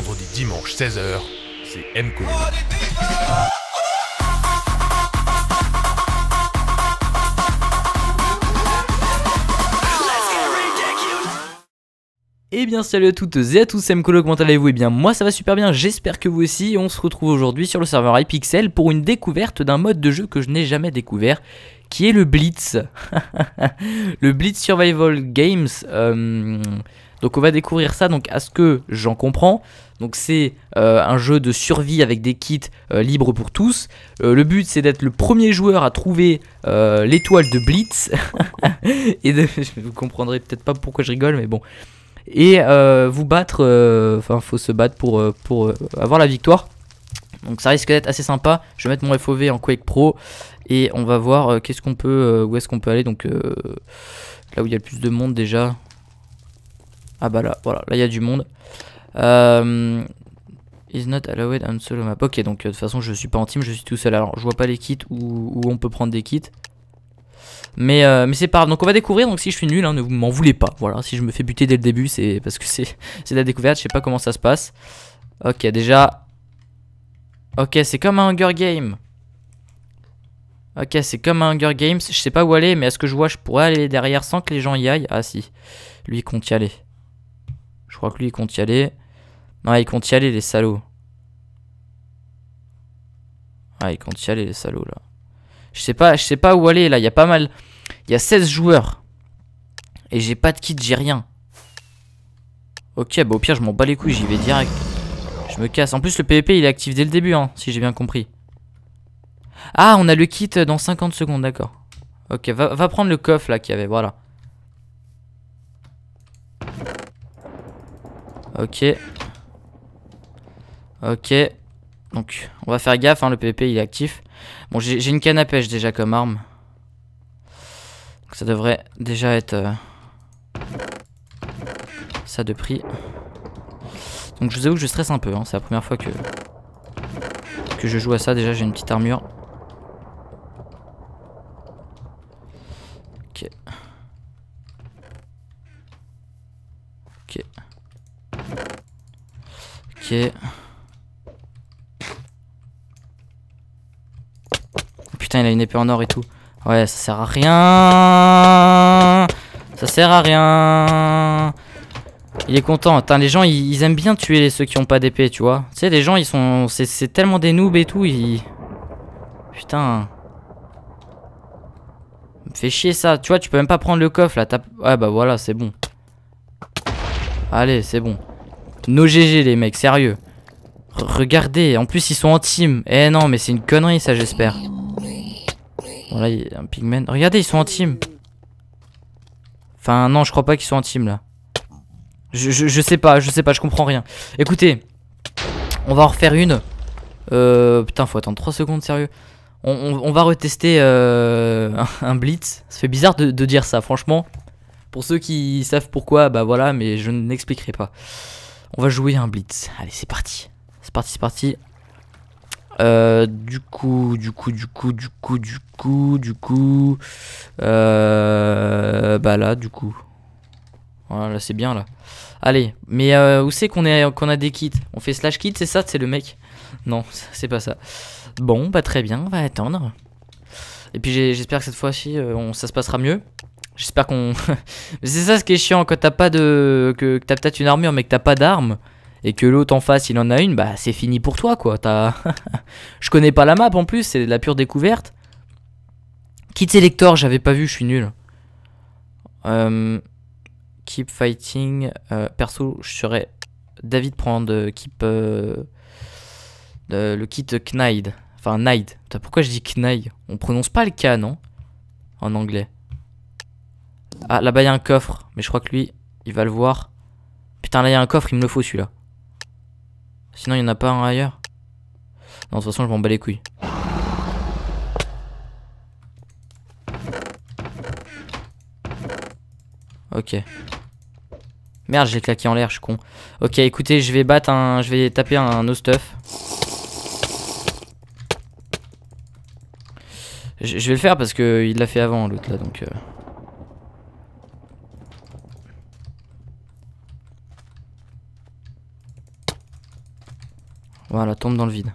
vendredi dimanche 16h, c'est MCO. Et eh bien salut à toutes et à tous, c'est Mkolo, comment allez-vous Et eh bien moi ça va super bien, j'espère que vous aussi. On se retrouve aujourd'hui sur le serveur iPixel pour une découverte d'un mode de jeu que je n'ai jamais découvert, qui est le Blitz. le Blitz Survival Games. Euh... Donc on va découvrir ça, donc à ce que j'en comprends. Donc c'est euh, un jeu de survie avec des kits euh, libres pour tous. Euh, le but c'est d'être le premier joueur à trouver l'étoile de Blitz. et vous comprendrez peut-être pas pourquoi je rigole, mais bon. Et vous battre, enfin faut se battre pour, pour avoir la victoire. Donc ça risque d'être assez sympa. Je vais mettre mon FOV en Quake Pro et on va voir qu'est-ce qu'on peut, où est-ce qu'on peut aller. Donc là où il y a le plus de monde déjà, ah bah là, voilà, là il y a du monde. Euh, is not allowed on solo map. Ok, donc euh, de toute façon je suis pas en team, je suis tout seul. Alors je vois pas les kits où, on peut prendre des kits. Mais, euh, mais c'est pas grave. Donc on va découvrir. Donc si je suis nul, hein, ne m'en voulez pas. Voilà, si je me fais buter dès le début, c'est parce que c'est la découverte. Je sais pas comment ça se passe. Ok, déjà. Ok, c'est comme un Hunger Game. Ok, c'est comme un Hunger Games. Je sais pas où aller, mais à ce que je vois, je pourrais aller derrière sans que les gens y aillent. Ah si, lui il compte y aller. Je crois que lui, il compte y aller. Non, il compte y aller, les salauds. Ah, il compte y aller, les salauds, là. Je sais pas, je sais pas où aller, là. Il y a pas mal... Il y a 16 joueurs. Et j'ai pas de kit, j'ai rien. Ok, bah au pire, je m'en bats les couilles, j'y vais direct. Je me casse. En plus, le PVP, il est actif dès le début, hein, si j'ai bien compris. Ah, on a le kit dans 50 secondes, d'accord. Ok, va prendre le coffre, là, qu'il y avait, voilà. Ok. Ok. Donc, on va faire gaffe, hein, le PVP il est actif. Bon, j'ai une canne à pêche déjà comme arme. Donc, ça devrait déjà être... Euh, ça de prix. Donc je vous avoue que je stresse un peu, hein. c'est la première fois que, que je joue à ça. Déjà j'ai une petite armure. Ok. Ok. Putain, il a une épée en or et tout. Ouais, ça sert à rien. Ça sert à rien. Il est content. les gens, ils, aiment bien tuer ceux qui ont pas d'épée, tu vois. Tu sais, les gens, ils sont... C'est tellement des noobs et tout, Putain. Fais chier ça. Tu vois, tu peux même pas prendre le coffre, là. Ouais, bah voilà, c'est bon. Allez, c'est bon. No GG les mecs, sérieux. regardez, en plus ils sont intimes. team. Eh non, mais c'est une connerie ça, j'espère. Voilà, il y a un pigman. Regardez, ils sont intimes. team. Enfin, non, je crois pas qu'ils sont en là. Je, je, sais pas, je sais pas, je comprends rien. Écoutez, on va en refaire une. Euh, putain, faut attendre 3 secondes, sérieux. On, va retester euh, un, blitz. Ça fait bizarre de, de dire ça, franchement. Pour ceux qui savent pourquoi, bah voilà, mais je n'expliquerai pas. On va jouer un blitz. Allez, c'est parti. C'est parti, c'est parti. Euh, du coup, du coup, du coup, du coup, du coup, du coup. Euh, bah là, du coup. Voilà, c'est bien là. Allez, mais euh, où c'est qu'on qu'on a des kits On fait slash kit, c'est ça C'est le mec Non, c'est pas ça. Bon, bah très bien, on va attendre. Et puis j'espère que cette fois-ci, euh, ça se passera mieux. J'espère qu'on... c'est ça ce qui est chiant, quand t'as pas de... que, t'as peut-être une armure mais que t'as pas d'arme, et que l'autre en face il en a une, bah c'est fini pour toi quoi. je connais pas la map en plus, c'est de la pure découverte. Kit Selector, j'avais pas vu, je suis nul. Euh, keep fighting. Euh, perso, je serais... David prendre keep... Euh, le kit Knight. Enfin, Knight. Pourquoi je dis Knight On prononce pas le K, non En anglais. Ah, là-bas, il y a un coffre. Mais je crois que lui, il va le voir. Putain, là, il y a un coffre. Il me le faut, celui-là. Sinon, il n'y en a pas un ailleurs. Non, de toute façon, je m'en bats les couilles. Ok. Merde, j'ai claqué en l'air, je suis con. Ok, écoutez, je vais battre un... Je vais taper un no stuff. Je vais le faire parce qu'il l'a fait avant, l'autre, là, donc... Euh. Voilà, tombe dans le vide.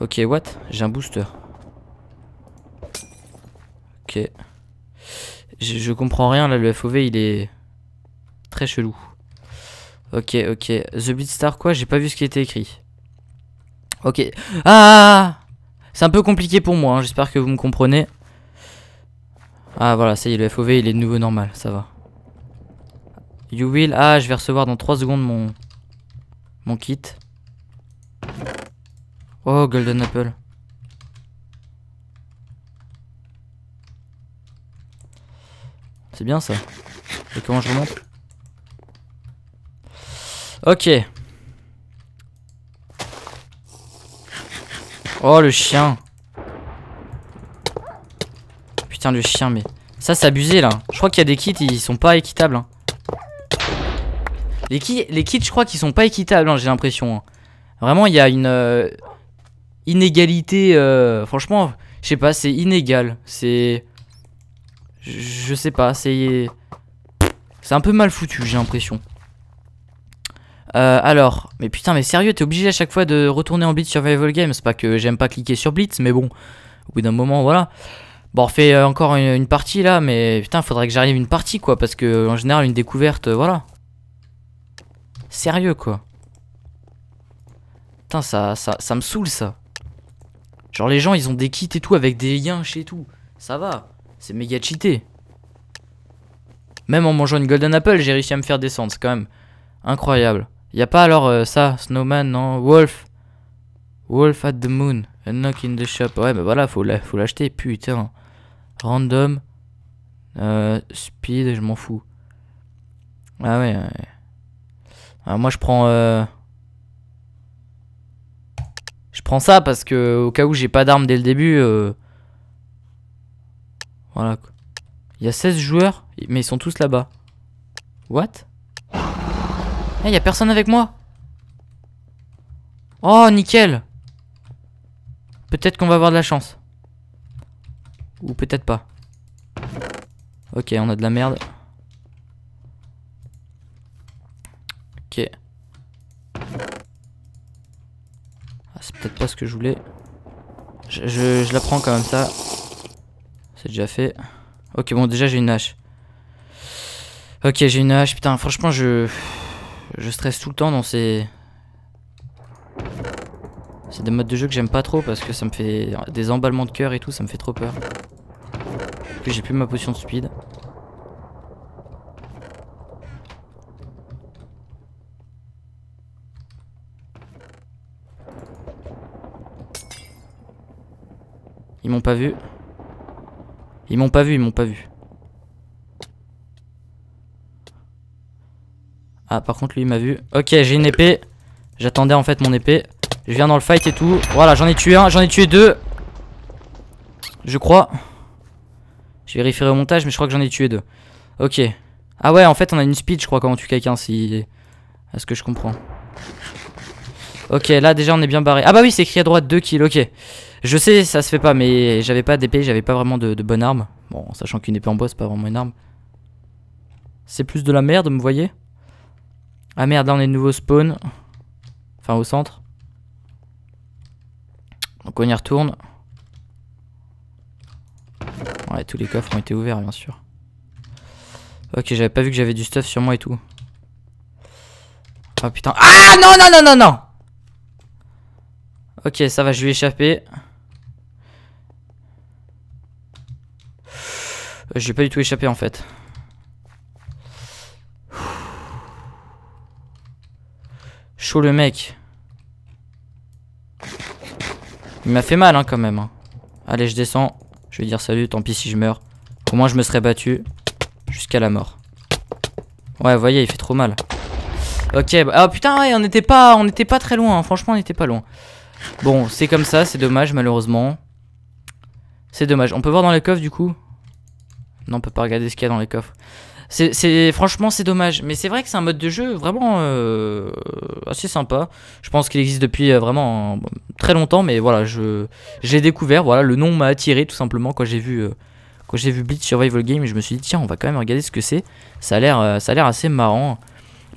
Ok, what J'ai un booster. Ok. Je, comprends rien, là, le FOV, il est très chelou. Ok, ok. The beat star quoi J'ai pas vu ce qui était écrit. Ok. Ah C'est un peu compliqué pour moi, hein. j'espère que vous me comprenez. Ah, voilà, ça y est, le FOV, il est de nouveau normal, ça va. You will. Ah, je vais recevoir dans 3 secondes mon, mon kit. Oh, Golden Apple. C'est bien ça. Et comment je remonte Ok. Oh, le chien. Putain, le chien, mais... Ça, c'est abusé, là. Je crois qu'il y a des kits, ils sont pas équitables. Hein. Les, les kits, je crois qu'ils sont pas équitables, hein, j'ai l'impression. Hein. Vraiment, il y a une euh, inégalité. Euh, franchement, je sais pas, c'est inégal. C'est. Je sais pas, c'est. C'est un peu mal foutu, j'ai l'impression. Euh, alors, mais putain, mais sérieux, t'es obligé à chaque fois de retourner en Blitz Survival Games. Pas que j'aime pas cliquer sur Blitz, mais bon, au bout d'un moment, voilà. Bon, on fait encore une, une, partie là, mais putain, faudrait que j'arrive une partie quoi, parce que en général, une découverte, voilà. Sérieux, quoi. Putain, ça, ça, ça me saoule, ça. Genre, les gens, ils ont des kits et tout avec des liens chez tout. Ça va. C'est méga cheaté. Même en mangeant une Golden Apple, j'ai réussi à me faire descendre. C'est quand même incroyable. Y a pas alors euh, ça, Snowman, non Wolf. Wolf at the moon. A knock in the shop. Ouais, bah voilà, faut l'acheter, putain. Random. Euh, speed, je m'en fous. Ah ouais, ouais. Ah, moi je prends... Euh, je prends ça parce que au cas où j'ai pas d'armes dès le début... Euh, voilà. Il y a 16 joueurs, mais ils sont tous là-bas. What il eh, y a personne avec moi Oh, nickel Peut-être qu'on va avoir de la chance. Ou peut-être pas. Ok, on a de la merde. C'est peut-être pas ce que je voulais. Je, la prends quand même ça. C'est déjà fait. Ok, bon, déjà j'ai une hache. Ok, j'ai une hache. Putain, franchement, je... Je stresse tout le temps dans ces... C'est des modes de jeu que j'aime pas trop parce que ça me fait des emballements de cœur et tout, ça me fait trop peur. Puis j'ai plus ma potion de speed. m'ont pas vu. Ils m'ont pas vu, ils m'ont pas vu. Ah, par contre, lui, il m'a vu. Ok, j'ai une épée. J'attendais en fait mon épée. Je viens dans le fight et tout. Voilà, j'en ai tué un, j'en ai tué deux. Je crois. Je vérifierai au montage, mais je crois que j'en ai tué deux. Ok. Ah ouais, en fait, on a une speed, je crois, quand on tue quelqu'un, si... À ce que je comprends. Ok, là, déjà, on est bien barré. Ah bah oui, c'est écrit à droite, 2 kills, ok. Je sais, ça se fait pas, mais j'avais pas d'épée, j'avais pas vraiment de, bonne arme. Bon, sachant qu'une épée en bois, c'est pas vraiment une arme. C'est plus de la merde, me voyez Ah merde, là on est nouveau spawn. Enfin, au centre. Donc on y retourne. Ouais, tous les coffres ont été ouverts, bien sûr. Ok, j'avais pas vu que j'avais du stuff sur moi et tout. Ah putain. Ah non, non, non, non, non Ok, ça va, je lui ai échappé. Euh, j'ai pas du tout échappé en fait. Chaud le mec. Il m'a fait mal hein, quand même. Hein. Allez, je descends. Je vais dire salut, tant pis si je meurs. Au moins, je me serais battu jusqu'à la mort. Ouais, vous voyez, il fait trop mal. Ok, bah, ah putain, ouais, on n'était pas, on était pas très loin. Hein. Franchement, on était pas loin. Bon, c'est comme ça, c'est dommage malheureusement. C'est dommage. On peut voir dans les coffres du coup non, on peut pas regarder ce qu'il y a dans les coffres. C'est franchement c'est dommage, mais c'est vrai que c'est un mode de jeu vraiment euh, assez sympa. Je pense qu'il existe depuis euh, vraiment très longtemps, mais voilà, je j'ai découvert. Voilà, le nom m'a attiré tout simplement quand j'ai vu euh, quand j'ai vu Blitz Survival Game, et je me suis dit tiens, on va quand même regarder ce que c'est. Ça a l'air ça a l'air assez marrant,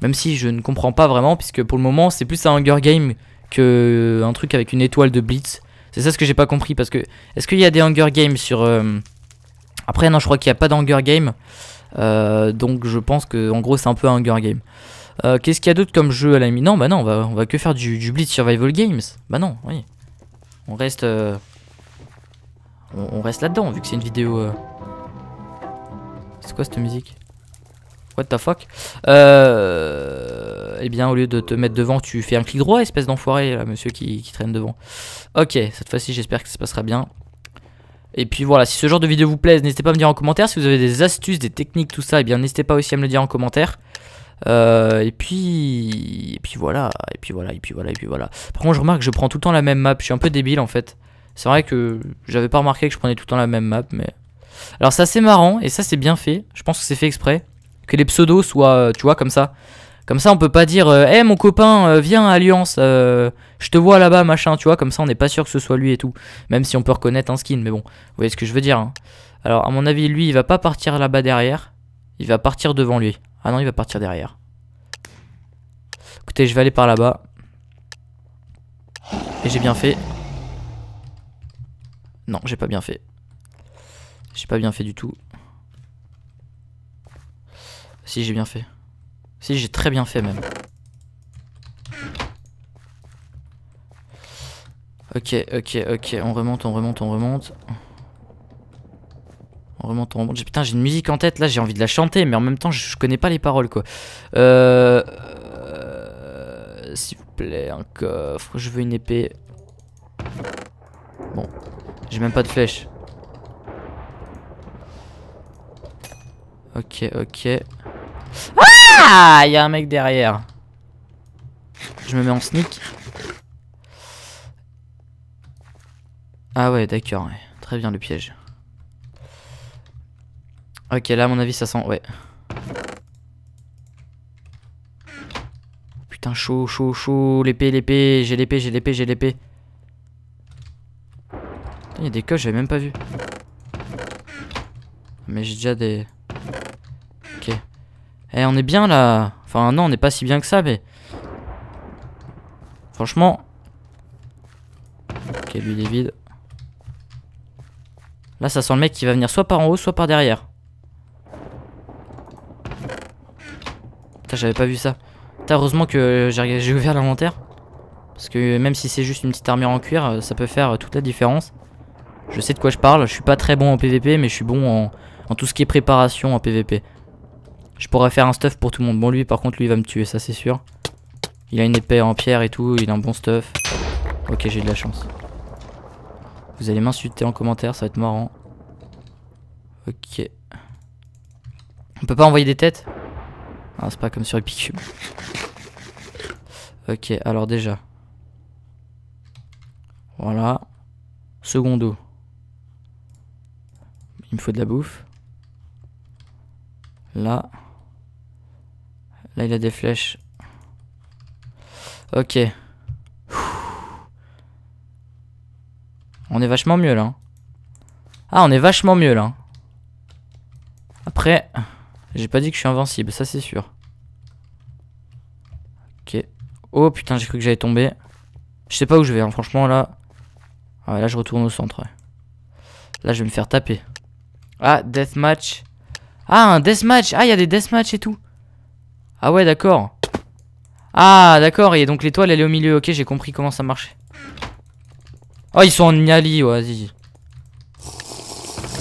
même si je ne comprends pas vraiment puisque pour le moment c'est plus un Hunger Game qu'un truc avec une étoile de Blitz. C'est ça ce que j'ai pas compris parce que est-ce qu'il y a des Hunger Games sur après, non, je crois qu'il n'y a pas d'Hunger Game. Euh, donc je pense que en gros c'est un peu un Hunger Game. Euh, qu'est-ce qu'il y a d'autre comme jeu à la Non, bah non, on va, on va que faire du, du, Blitz Survival Games. Bah non, oui. On reste... Euh, on, reste là-dedans, vu que c'est une vidéo... C'est quoi cette musique What the fuck Eh bien, au lieu de te mettre devant, tu fais un clic droit, espèce d'enfoiré, là, monsieur qui, qui traîne devant. Ok, cette fois-ci, j'espère que ça se passera bien. Et puis voilà, si ce genre de vidéo vous plaise, n'hésitez pas à me dire en commentaire. Si vous avez des astuces, des techniques, tout ça, et eh bien n'hésitez pas aussi à me le dire en commentaire. Euh, et puis, et puis voilà, et puis voilà, et puis voilà, et puis voilà. Par contre, je remarque que je prends tout le temps la même map. Je suis un peu débile en fait. C'est vrai que j'avais pas remarqué que je prenais tout le temps la même map, mais. Alors ça c'est marrant et ça c'est bien fait. Je pense que c'est fait exprès que les pseudos soient, euh, tu vois, comme ça. Comme ça, on peut pas dire Eh mon copain, euh, viens à Alliance, euh, je te vois là-bas, machin, tu vois. Comme ça, on n'est pas sûr que ce soit lui et tout. Même si on peut reconnaître un skin, mais bon, vous voyez ce que je veux dire. Hein. Alors, à mon avis, lui, il va pas partir là-bas derrière. Il va partir devant lui. Ah non, il va partir derrière. Écoutez, je vais aller par là-bas. Et j'ai bien fait. Non, j'ai pas bien fait. J'ai pas bien fait du tout. Si, j'ai bien fait. Si, j'ai très bien fait même. Ok, ok, ok, on remonte, on remonte, on remonte. On remonte, on remonte. Putain, j'ai une musique en tête, là, j'ai envie de la chanter, mais en même temps, je, connais pas les paroles, quoi. Euh... S'il vous plaît, un coffre, je veux une épée. Bon, j'ai même pas de flèche. Ok, ok. Ah ah Il y a un mec derrière. Je me mets en sneak. Ah ouais, d'accord. Très bien le piège. Ok, là à mon avis ça sent... Ouais. Putain, chaud, chaud, chaud. L'épée, l'épée. J'ai l'épée, j'ai l'épée, j'ai l'épée. Il y a des coches, j'avais même pas vu. Mais j'ai déjà des... Eh, on est bien là. Enfin, non, on n'est pas si bien que ça, mais. Franchement. Ok, lui, il est vide. Là, ça sent le mec qui va venir soit par en haut, soit par derrière. Putain, j'avais pas vu ça. Putain, heureusement que j'ai ouvert l'inventaire. Parce que même si c'est juste une petite armure en cuir, euh, ça peut faire euh, toute la différence. Je sais de quoi je parle, je suis pas très bon en PVP, mais je suis bon en tout ce qui est préparation en PVP. Je pourrais faire un stuff pour tout le monde. Bon, lui, par contre, lui, il va me tuer, ça, c'est sûr. Il a une épée en pierre et tout, il a un bon stuff. Ok, j'ai de la chance. Vous allez m'insulter en commentaire, ça va être marrant. Ok. On peut pas envoyer des têtes Ah, c'est pas comme sur Epicube. Ok, alors déjà. Voilà. Secondo. Il me faut de la bouffe. Là. Là, il a des flèches. Ok. On est vachement mieux, là. Hein. Ah, on est vachement mieux, là. Hein. Après, j'ai pas dit que je suis invincible, ça, c'est sûr. Ok. Oh, putain, j'ai cru que j'allais tomber. Je sais pas où je vais, hein. franchement, là... Ah, là, je retourne au centre, Là, je vais me faire taper. Ah, deathmatch. Ah, un deathmatch. Ah, il y a des deathmatch et tout. Ah ouais, d'accord. Ah, d'accord, et donc l'étoile, elle est au milieu. Ok, j'ai compris comment ça marchait. Oh, ils sont en alli ouais, vas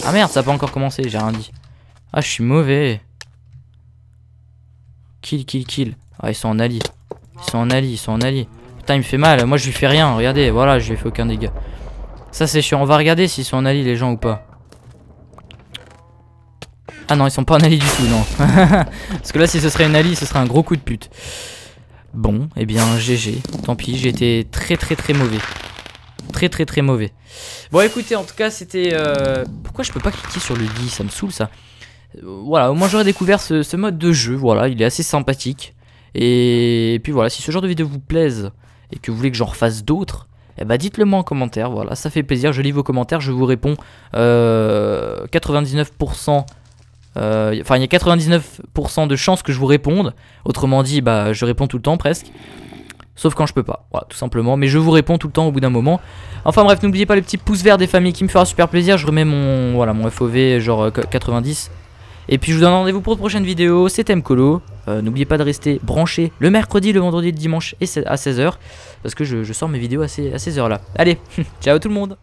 Ah merde, ça a pas encore commencé, j'ai rien dit. Ah, je suis mauvais. Kill, kill, kill. Ah, ils sont en Ali. Ils sont en Ali, ils sont en Ali. Putain, il me fait mal. Moi, je lui fais rien. Regardez, voilà, je lui ai fait aucun dégât. Ça, c'est chiant. On va regarder s'ils sont en Ali, les gens, ou pas. Ah non, ils sont pas en allié du tout, non. Parce que là, si ce serait une allié, ce serait un gros coup de pute. Bon, eh bien, GG. Tant pis, j'ai été très très très mauvais. Très très très mauvais. Bon, écoutez, en tout cas, c'était... Euh, pourquoi je peux pas cliquer sur le dit Ça me saoule, ça. Euh, voilà, au moins j'aurais découvert ce, mode de jeu. Voilà, il est assez sympathique. Et... puis voilà, si ce genre de vidéo vous plaise et que vous voulez que j'en refasse d'autres, eh bah dites-le moi en commentaire, voilà, ça fait plaisir, je lis vos commentaires, je vous réponds 99% euh, euh, enfin, il y a 99% de chances que je vous réponde. Autrement dit, bah, je réponds tout le temps presque. Sauf quand je peux pas, tout simplement. Mais je vous réponds tout le temps au bout d'un moment. Enfin bref, n'oubliez pas le petit pouce vert des familles qui me fera super plaisir. Je remets mon, voilà, mon FOV genre 90. Euh, et puis je vous donne rendez-vous pour de prochaine vidéo C'était Mkolo. Euh, n'oubliez pas de rester branché le mercredi, le vendredi, le dimanche et à 16h. Parce que je, sors mes vidéos à ces, à ces heures-là. Allez, ciao tout le monde